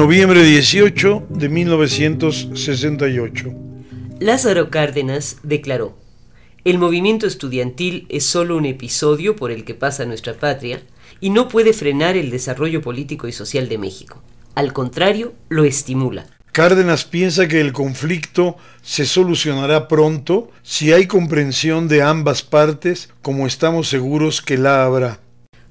noviembre 18 de 1968. Lázaro Cárdenas declaró, el movimiento estudiantil es solo un episodio por el que pasa nuestra patria y no puede frenar el desarrollo político y social de México. Al contrario, lo estimula. Cárdenas piensa que el conflicto se solucionará pronto si hay comprensión de ambas partes, como estamos seguros que la habrá.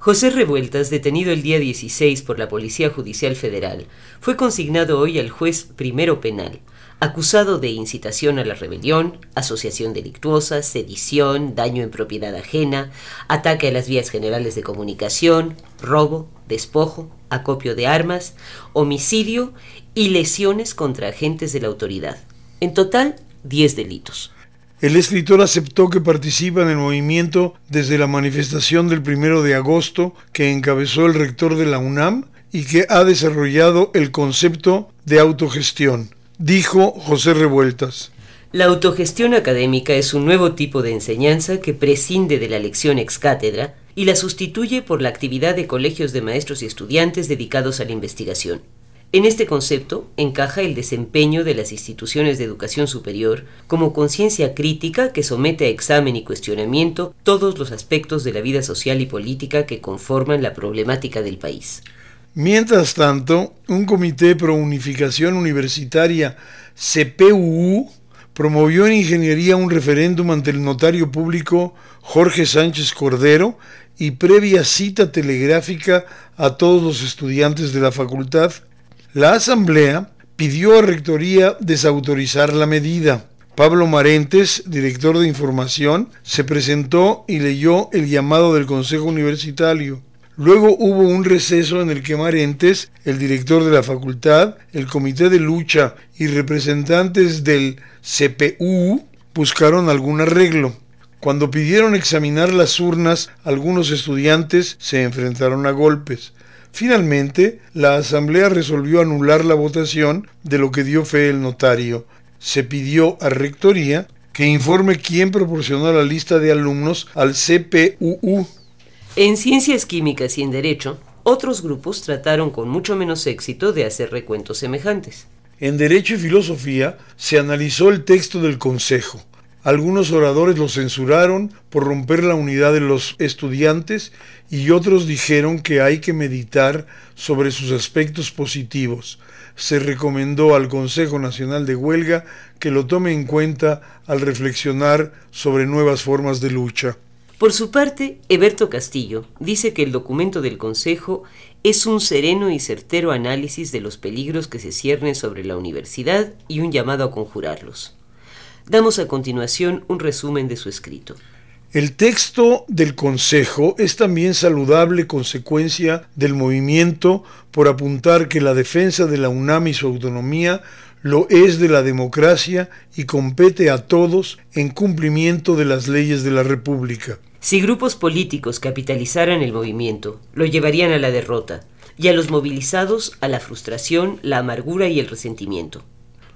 José Revueltas, detenido el día 16 por la Policía Judicial Federal, fue consignado hoy al juez primero penal, acusado de incitación a la rebelión, asociación delictuosa, sedición, daño en propiedad ajena, ataque a las vías generales de comunicación, robo, despojo, acopio de armas, homicidio y lesiones contra agentes de la autoridad. En total, 10 delitos. El escritor aceptó que participa en el movimiento desde la manifestación del primero de agosto que encabezó el rector de la UNAM y que ha desarrollado el concepto de autogestión, dijo José Revueltas. La autogestión académica es un nuevo tipo de enseñanza que prescinde de la lección ex cátedra y la sustituye por la actividad de colegios de maestros y estudiantes dedicados a la investigación. En este concepto encaja el desempeño de las instituciones de educación superior como conciencia crítica que somete a examen y cuestionamiento todos los aspectos de la vida social y política que conforman la problemática del país. Mientras tanto, un comité pro unificación universitaria CPUU promovió en ingeniería un referéndum ante el notario público Jorge Sánchez Cordero y previa cita telegráfica a todos los estudiantes de la facultad la Asamblea pidió a Rectoría desautorizar la medida. Pablo Marentes, director de información, se presentó y leyó el llamado del Consejo Universitario. Luego hubo un receso en el que Marentes, el director de la facultad, el comité de lucha y representantes del CPU buscaron algún arreglo. Cuando pidieron examinar las urnas, algunos estudiantes se enfrentaron a golpes. Finalmente, la Asamblea resolvió anular la votación de lo que dio fe el notario. Se pidió a Rectoría que informe quién proporcionó la lista de alumnos al CPUU. En ciencias químicas y en derecho, otros grupos trataron con mucho menos éxito de hacer recuentos semejantes. En Derecho y Filosofía se analizó el texto del Consejo. Algunos oradores lo censuraron por romper la unidad de los estudiantes y otros dijeron que hay que meditar sobre sus aspectos positivos. Se recomendó al Consejo Nacional de Huelga que lo tome en cuenta al reflexionar sobre nuevas formas de lucha. Por su parte, Eberto Castillo dice que el documento del Consejo es un sereno y certero análisis de los peligros que se ciernen sobre la universidad y un llamado a conjurarlos. Damos a continuación un resumen de su escrito. El texto del Consejo es también saludable consecuencia del movimiento por apuntar que la defensa de la UNAM y su autonomía lo es de la democracia y compete a todos en cumplimiento de las leyes de la República. Si grupos políticos capitalizaran el movimiento, lo llevarían a la derrota y a los movilizados a la frustración, la amargura y el resentimiento.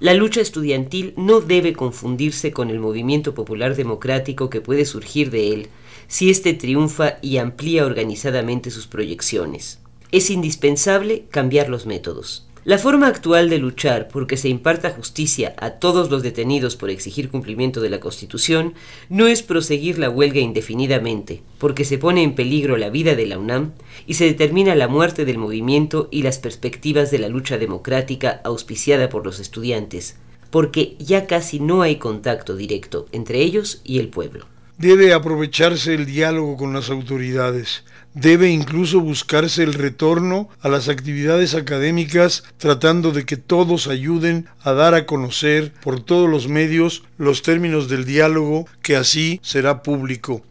La lucha estudiantil no debe confundirse con el movimiento popular democrático que puede surgir de él si éste triunfa y amplía organizadamente sus proyecciones. Es indispensable cambiar los métodos. La forma actual de luchar porque se imparta justicia a todos los detenidos por exigir cumplimiento de la Constitución no es proseguir la huelga indefinidamente, porque se pone en peligro la vida de la UNAM y se determina la muerte del movimiento y las perspectivas de la lucha democrática auspiciada por los estudiantes, porque ya casi no hay contacto directo entre ellos y el pueblo. Debe aprovecharse el diálogo con las autoridades. Debe incluso buscarse el retorno a las actividades académicas tratando de que todos ayuden a dar a conocer por todos los medios los términos del diálogo que así será público.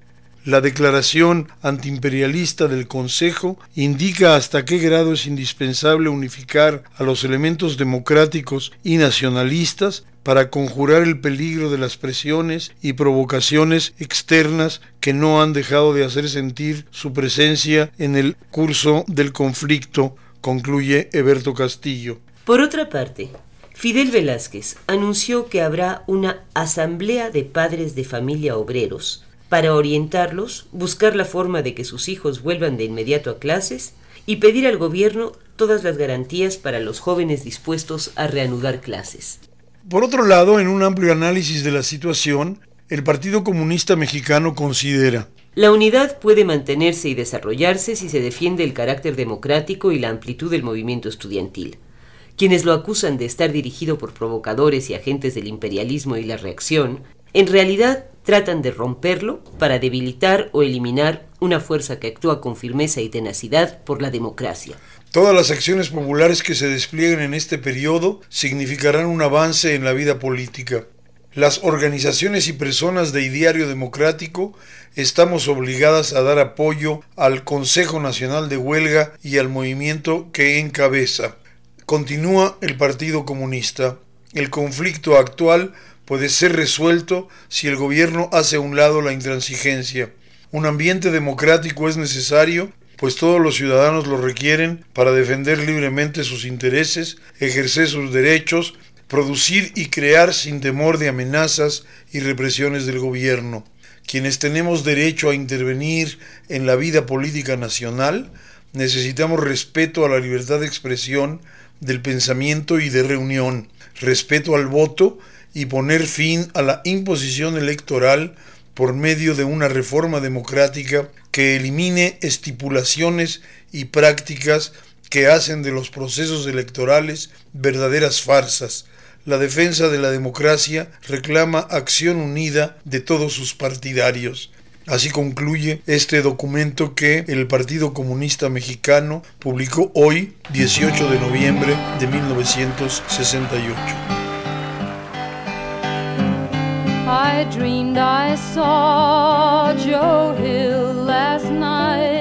La declaración antiimperialista del Consejo indica hasta qué grado es indispensable unificar a los elementos democráticos y nacionalistas para conjurar el peligro de las presiones y provocaciones externas que no han dejado de hacer sentir su presencia en el curso del conflicto, concluye Eberto Castillo. Por otra parte, Fidel Velázquez anunció que habrá una asamblea de padres de familia obreros para orientarlos, buscar la forma de que sus hijos vuelvan de inmediato a clases y pedir al gobierno todas las garantías para los jóvenes dispuestos a reanudar clases. Por otro lado, en un amplio análisis de la situación, el Partido Comunista Mexicano considera la unidad puede mantenerse y desarrollarse si se defiende el carácter democrático y la amplitud del movimiento estudiantil. Quienes lo acusan de estar dirigido por provocadores y agentes del imperialismo y la reacción, en realidad tratan de romperlo para debilitar o eliminar una fuerza que actúa con firmeza y tenacidad por la democracia. Todas las acciones populares que se desplieguen en este periodo significarán un avance en la vida política. Las organizaciones y personas de Diario Democrático estamos obligadas a dar apoyo al Consejo Nacional de Huelga y al movimiento que encabeza. Continúa el Partido Comunista. El conflicto actual puede ser resuelto si el gobierno hace a un lado la intransigencia. Un ambiente democrático es necesario pues todos los ciudadanos lo requieren para defender libremente sus intereses, ejercer sus derechos, producir y crear sin temor de amenazas y represiones del gobierno. Quienes tenemos derecho a intervenir en la vida política nacional, necesitamos respeto a la libertad de expresión, del pensamiento y de reunión, respeto al voto y poner fin a la imposición electoral por medio de una reforma democrática que elimine estipulaciones y prácticas que hacen de los procesos electorales verdaderas farsas. La defensa de la democracia reclama acción unida de todos sus partidarios. Así concluye este documento que el Partido Comunista Mexicano publicó hoy, 18 de noviembre de 1968. I dreamed I saw Joe Hill last night.